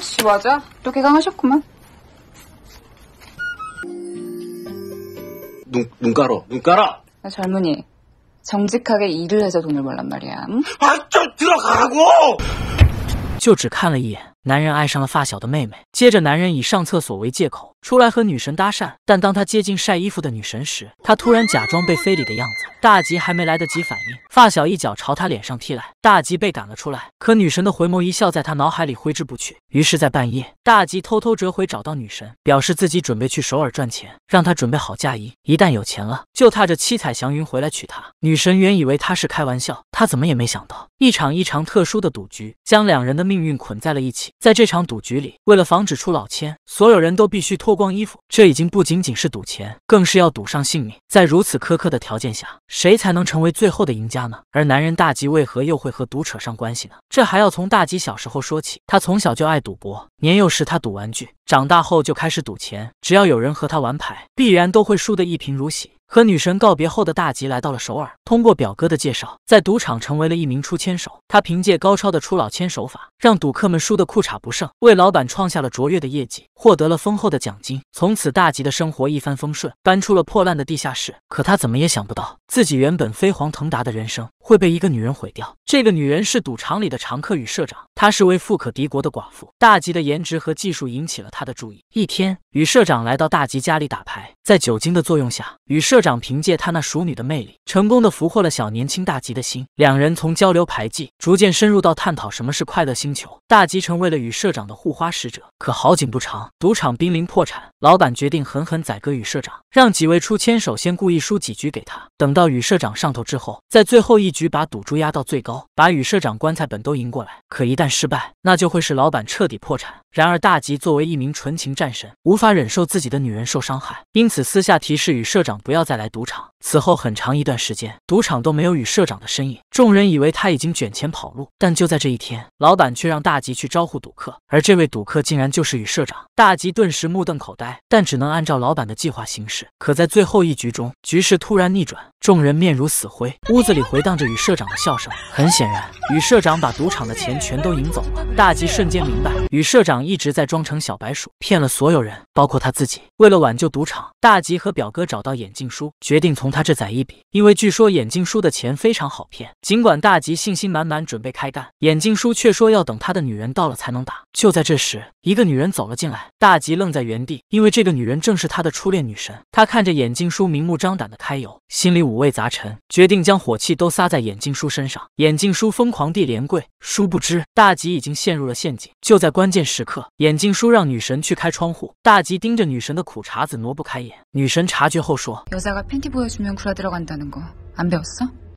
씨 맞아? 또 개강하셨구만. 눈, 눈 깔어, 눈 깔아! 나 아, 젊은이, 정직하게 일을 해서 돈을 벌란 말이야. 응? 아, 좀 들어가고! 라就只看了一眼， 男人爱上了发小的妹妹。接着，男人以上厕所为借口出来和女神搭讪，但当他接近晒衣服的女神时，他突然假装被非礼的样子。大吉还没来得及反应，发小一脚朝他脸上踢来，大吉被赶了出来。可女神的回眸一笑在他脑海里挥之不去。于是，在半夜，大吉偷偷折回找到女神，表示自己准备去首尔赚钱，让她准备好嫁衣，一旦有钱了就踏着七彩祥云回来娶她。女神原以为他是开玩笑，她怎么也没想到，一场异常特殊的赌局将两人的命运捆在了一起。在这场赌局里，为了防止出老千，所有人都必须脱光衣服。这已经不仅仅是赌钱，更是要赌上性命。在如此苛刻的条件下，谁才能成为最后的赢家呢？而男人大吉为何又会和赌扯上关系呢？这还要从大吉小时候说起。他从小就爱赌博，年幼时他赌玩具，长大后就开始赌钱。只要有人和他玩牌，必然都会输得一贫如洗。和女神告别后的大吉来到了首尔，通过表哥的介绍，在赌场成为了一名出千手。他凭借高超的出老千手法，让赌客们输的裤衩不剩，为老板创下了卓越的业绩，获得了丰厚的奖金。从此，大吉的生活一帆风顺，搬出了破烂的地下室。可他怎么也想不到，自己原本飞黄腾达的人生会被一个女人毁掉。这个女人是赌场里的常客与社长。她是位富可敌国的寡妇，大吉的颜值和技术引起了他的注意。一天，羽社长来到大吉家里打牌，在酒精的作用下，羽社长凭借他那熟女的魅力，成功的俘获了小年轻大吉的心。两人从交流牌技，逐渐深入到探讨什么是快乐星球。大吉成为了羽社长的护花使者。可好景不长，赌场濒临破产，老板决定狠狠宰割羽社长，让几位出千手先故意输几局给他，等到羽社长上头之后，在最后一局把赌注压到最高，把羽社长棺材本都赢过来。可一旦失败，那就会使老板彻底破产。然而大吉作为一名纯情战神，无法忍受自己的女人受伤害，因此私下提示与社长不要再来赌场。此后很长一段时间，赌场都没有与社长的身影。众人以为他已经卷钱跑路，但就在这一天，老板却让大吉去招呼赌客，而这位赌客竟然就是与社长。大吉顿时目瞪口呆，但只能按照老板的计划行事。可在最后一局中，局势突然逆转，众人面如死灰，屋子里回荡着与社长的笑声。很显然，与社长把赌场的钱全都赢走了。大吉瞬间明白，与社长。一直在装成小白鼠，骗了所有人，包括他自己。为了挽救赌场，大吉和表哥找到眼镜叔，决定从他这宰一笔。因为据说眼镜叔的钱非常好骗。尽管大吉信心满满，准备开干，眼镜叔却说要等他的女人到了才能打。就在这时，一个女人走了进来，大吉愣在原地，因为这个女人正是他的初恋女神。他看着眼镜叔明目张胆的揩油，心里五味杂陈，决定将火气都撒在眼镜叔身上。眼镜叔疯狂地连跪，殊不知大吉已经陷入了陷阱。就在关键时刻。眼镜叔让女神去开窗户，大吉盯着女神的苦茬子挪不开眼。女神察觉后说：“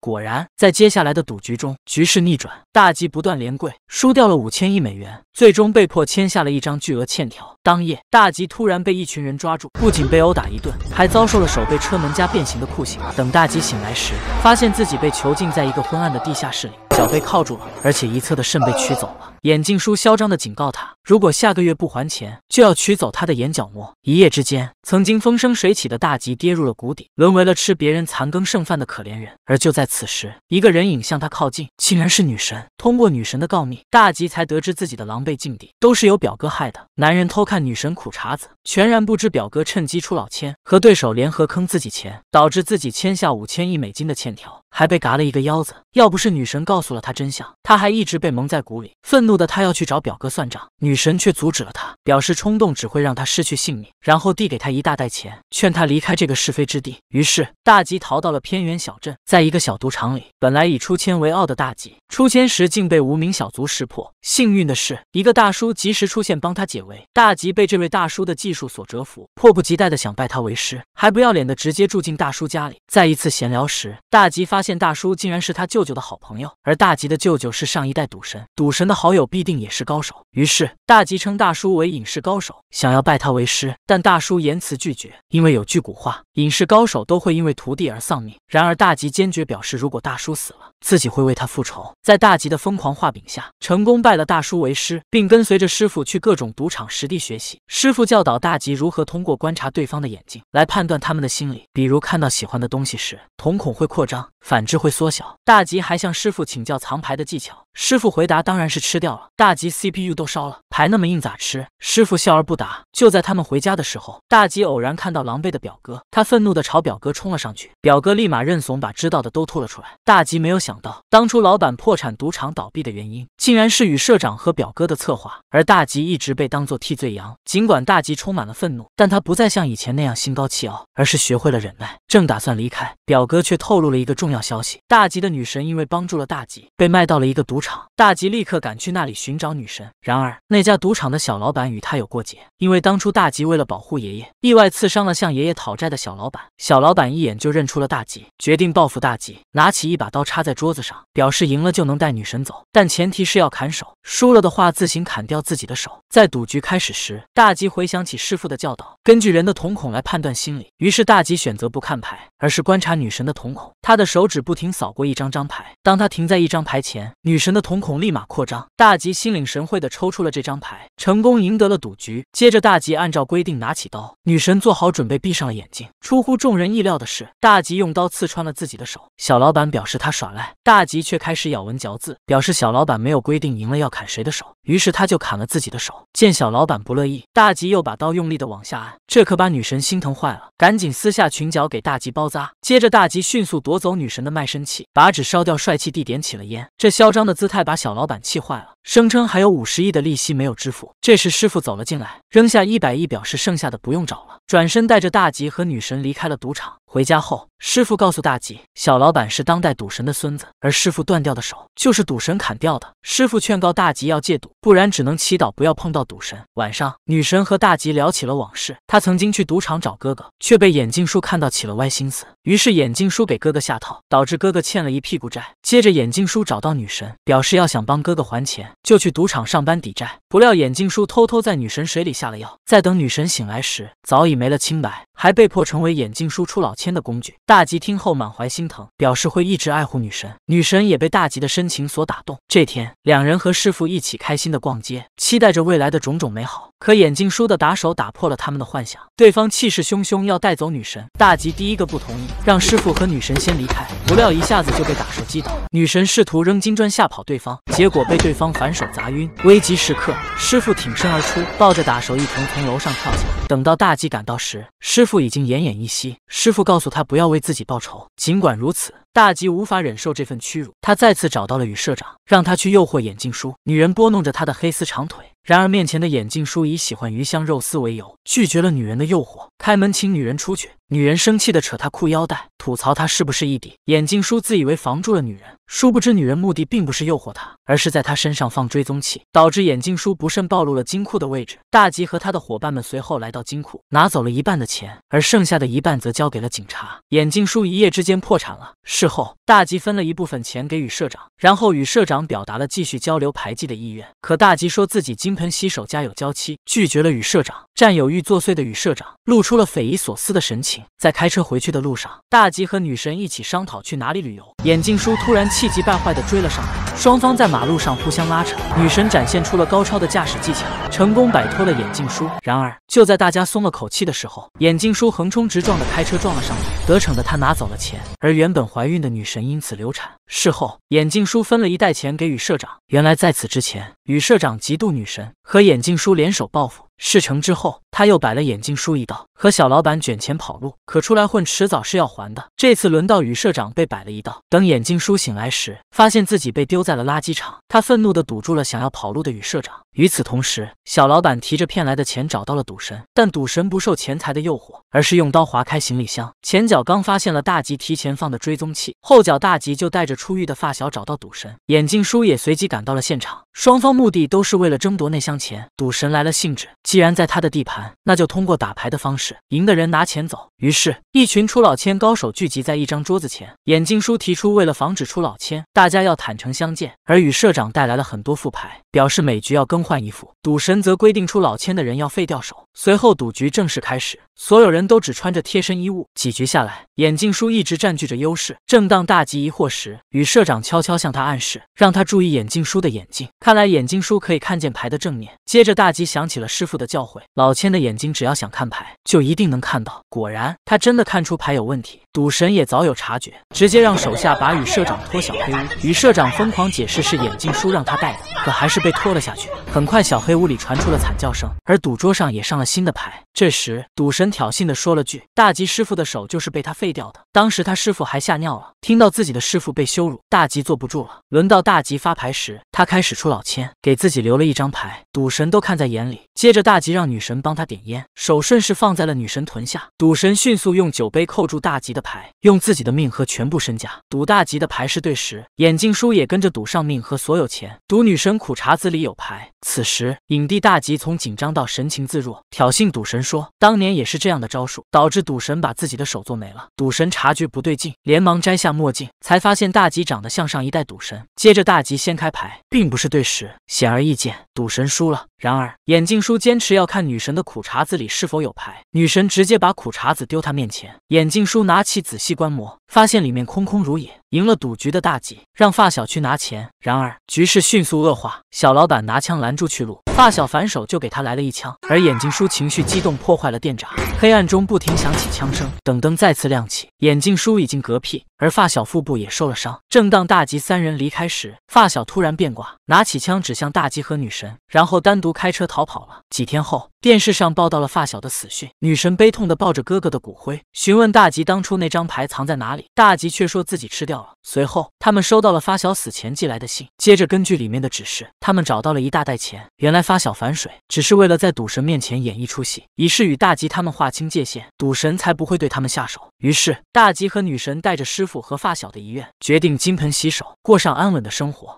果然，在接下来的赌局中，局势逆转，大吉不断连跪，输掉了五千亿美元，最终被迫签下了一张巨额欠条。当夜，大吉突然被一群人抓住，不仅被殴打一顿，还遭受了手被车门夹变形的酷刑。等大吉醒来时，发现自己被囚禁在一个昏暗的地下室里，脚被铐住了，而且一侧的肾被取走了。”眼镜叔嚣张地警告他，如果下个月不还钱，就要取走他的眼角膜。一夜之间，曾经风生水起的大吉跌入了谷底，沦为了吃别人残羹剩饭的可怜人。而就在此时，一个人影向他靠近，竟然是女神。通过女神的告密，大吉才得知自己的狼狈境地都是由表哥害的。男人偷看女神苦茶子，全然不知表哥趁机出老千，和对手联合坑自己钱，导致自己签下五千亿美金的欠条，还被嘎了一个腰子。要不是女神告诉了他真相，他还一直被蒙在鼓里，愤怒。怒的他要去找表哥算账，女神却阻止了他，表示冲动只会让他失去性命，然后递给他一大袋钱，劝他离开这个是非之地。于是大吉逃到了偏远小镇，在一个小赌场里，本来以出千为傲的大吉出千时竟被无名小卒识破。幸运的是，一个大叔及时出现帮他解围。大吉被这位大叔的技术所折服，迫不及待的想拜他为师，还不要脸的直接住进大叔家里。在一次闲聊时，大吉发现大叔竟然是他舅舅的好朋友，而大吉的舅舅是上一代赌神，赌神的好友。必定也是高手。于是大吉称大叔为隐士高手，想要拜他为师，但大叔严辞拒绝。因为有句古话，隐士高手都会因为徒弟而丧命。然而大吉坚决表示，如果大叔死了。自己会为他复仇。在大吉的疯狂画饼下，成功拜了大叔为师，并跟随着师傅去各种赌场实地学习。师傅教导大吉如何通过观察对方的眼睛来判断他们的心理，比如看到喜欢的东西时，瞳孔会扩张，反之会缩小。大吉还向师傅请教藏牌的技巧，师傅回答当然是吃掉了。大吉 CPU 都烧了，牌那么硬咋吃？师傅笑而不答。就在他们回家的时候，大吉偶然看到狼狈的表哥，他愤怒地朝表哥冲了上去，表哥立马认怂，把知道的都吐了出来。大吉没有想。想到当初老板破产、赌场倒闭的原因，竟然是与社长和表哥的策划，而大吉一直被当作替罪羊。尽管大吉充满了愤怒，但他不再像以前那样心高气傲，而是学会了忍耐。正打算离开，表哥却透露了一个重要消息：大吉的女神因为帮助了大吉，被卖到了一个赌场。大吉立刻赶去那里寻找女神，然而那家赌场的小老板与他有过节，因为当初大吉为了保护爷爷，意外刺伤了向爷爷讨债的小老板。小老板一眼就认出了大吉，决定报复大吉，拿起一把刀插在。桌子上表示赢了就能带女神走，但前提是要砍手，输了的话自行砍掉自己的手。在赌局开始时，大吉回想起师傅的教导，根据人的瞳孔来判断心理。于是大吉选择不看牌，而是观察女神的瞳孔。他的手指不停扫过一张张牌，当他停在一张牌前，女神的瞳孔立马扩张。大吉心领神会的抽出了这张牌，成功赢得了赌局。接着大吉按照规定拿起刀，女神做好准备，闭上了眼睛。出乎众人意料的是，大吉用刀刺穿了自己的手。小老板表示他耍赖。大吉却开始咬文嚼字，表示小老板没有规定赢了要砍谁的手，于是他就砍了自己的手。见小老板不乐意，大吉又把刀用力的往下按，这可把女神心疼坏了，赶紧撕下裙角给大吉包扎。接着，大吉迅速夺走女神的卖身契，把纸烧掉，帅气地点起了烟，这嚣张的姿态把小老板气坏了。声称还有五十亿的利息没有支付。这时，师傅走了进来，扔下一百亿，表示剩下的不用找了。转身带着大吉和女神离开了赌场。回家后，师傅告诉大吉，小老板是当代赌神的孙子，而师傅断掉的手就是赌神砍掉的。师傅劝告大吉要戒赌，不然只能祈祷不要碰到赌神。晚上，女神和大吉聊起了往事，他曾经去赌场找哥哥，却被眼镜叔看到起了歪心思。于是眼镜叔给哥哥下套，导致哥哥欠了一屁股债。接着眼镜叔找到女神，表示要想帮哥哥还钱。就去赌场上班抵债，不料眼镜叔偷偷在女神水里下了药，在等女神醒来时，早已没了清白，还被迫成为眼镜叔出老千的工具。大吉听后满怀心疼，表示会一直爱护女神。女神也被大吉的深情所打动。这天，两人和师傅一起开心的逛街，期待着未来的种种美好。可眼镜叔的打手打破了他们的幻想，对方气势汹汹要带走女神。大吉第一个不同意，让师傅和女神先离开，不料一下子就被打手击倒。女神试图扔金砖吓跑对方，结果被对方反。手砸晕，危急时刻，师傅挺身而出，抱着打手一同从楼上跳下。等到大吉赶到时，师傅已经奄奄一息。师傅告诉他不要为自己报仇。尽管如此。大吉无法忍受这份屈辱，他再次找到了羽社长，让他去诱惑眼镜叔。女人拨弄着他的黑丝长腿，然而面前的眼镜叔以喜欢鱼香肉丝为由，拒绝了女人的诱惑，开门请女人出去。女人生气地扯他裤腰带，吐槽他是不是异地。眼镜叔自以为防住了女人，殊不知女人目的并不是诱惑他，而是在他身上放追踪器，导致眼镜叔不慎暴露了金库的位置。大吉和他的伙伴们随后来到金库，拿走了一半的钱，而剩下的一半则交给了警察。眼镜叔一夜之间破产了。事后，大吉分了一部分钱给羽社长，然后与社长表达了继续交流排挤的意愿。可大吉说自己金盆洗手，家有娇妻，拒绝了羽社长。占有欲作祟的羽社长露出了匪夷所思的神情。在开车回去的路上，大吉和女神一起商讨去哪里旅游，眼镜叔突然气急败坏地追了上来。双方在马路上互相拉扯，女神展现出了高超的驾驶技巧，成功摆脱了眼镜叔。然而，就在大家松了口气的时候，眼镜叔横冲直撞的开车撞了上来，得逞的他拿走了钱，而原本怀孕的女神因此流产。事后，眼镜叔分了一袋钱给羽社长。原来，在此之前，羽社长嫉妒女神和眼镜叔联手报复。事成之后，他又摆了眼镜叔一道，和小老板卷钱跑路。可出来混，迟早是要还的。这次轮到宇社长被摆了一道。等眼镜叔醒来时，发现自己被丢在了垃圾场。他愤怒地堵住了想要跑路的宇社长。与此同时，小老板提着骗来的钱找到了赌神，但赌神不受钱财的诱惑，而是用刀划开行李箱。前脚刚发现了大吉提前放的追踪器，后脚大吉就带着出狱的发小找到赌神。眼镜叔也随即赶到了现场，双方目的都是为了争夺那箱钱。赌神来了兴致。既然在他的地盘，那就通过打牌的方式，赢的人拿钱走。于是，一群出老千高手聚集在一张桌子前。眼镜叔提出，为了防止出老千，大家要坦诚相见。而与社长带来了很多副牌，表示每局要更换一副。赌神则规定，出老千的人要废掉手。随后赌局正式开始，所有人都只穿着贴身衣物。几局下来，眼镜叔一直占据着优势。正当大吉疑惑时，与社长悄悄向他暗示，让他注意眼镜叔的眼睛。看来眼镜叔可以看见牌的正面。接着大吉想起了师傅的教诲，老千的眼睛只要想看牌，就一定能看到。果然，他真的看出牌有问题。赌神也早有察觉，直接让手下把与社长拖小黑屋。与社长疯狂解释是眼镜叔让他带的，可还是被拖了下去。很快，小黑屋里传出了惨叫声，而赌桌上也上了新的牌。这时，赌神挑衅的说了句：“大吉师傅的手就是被他废掉的，当时他师傅还吓尿了。”听到自己的师傅被羞辱，大吉坐不住了。轮到大吉发牌时，他开始出老千，给自己留了一张牌。赌神都看在眼里。接着，大吉让女神帮他点烟，手顺势放在了女神臀下。赌神迅速用酒杯扣住大吉的牌，用自己的命和全部身家赌大吉的牌是对时，眼镜叔也跟着赌上命和所有钱，赌女神苦茶子里有牌。此时，影帝大吉从紧张到神情自若，挑衅赌神说：“当年也是这样的招数，导致赌神把自己的手做没了。”赌神察觉不对劲，连忙摘下墨镜，才发现大吉长得像上一代赌神。接着，大吉掀开牌，并不是对时，显而易见，赌神输了。然而，眼镜叔坚持要看女神的苦茬子里是否有牌，女神直接把苦茬子丢他面前。眼镜叔拿起仔细观摩，发现里面空空如也。赢了赌局的大吉让发小去拿钱，然而局势迅速恶化，小老板拿枪来。拦住去路，发小反手就给他来了一枪，而眼镜叔情绪激动，破坏了电闸。黑暗中不停响起枪声，等灯再次亮起，眼镜叔已经嗝屁，而发小腹部也受了伤。正当大吉三人离开时，发小突然变卦，拿起枪指向大吉和女神，然后单独开车逃跑了。几天后，电视上报道了发小的死讯，女神悲痛地抱着哥哥的骨灰，询问大吉当初那张牌藏在哪里，大吉却说自己吃掉了。随后，他们收到了发小死前寄来的信，接着根据里面的指示，他们找到了一大袋。钱原来发小反水，只是为了在赌神面前演一出戏，以示与大吉他们划清界限，赌神才不会对他们下手。于是，大吉和女神带着师傅和发小的遗愿，决定金盆洗手，过上安稳的生活。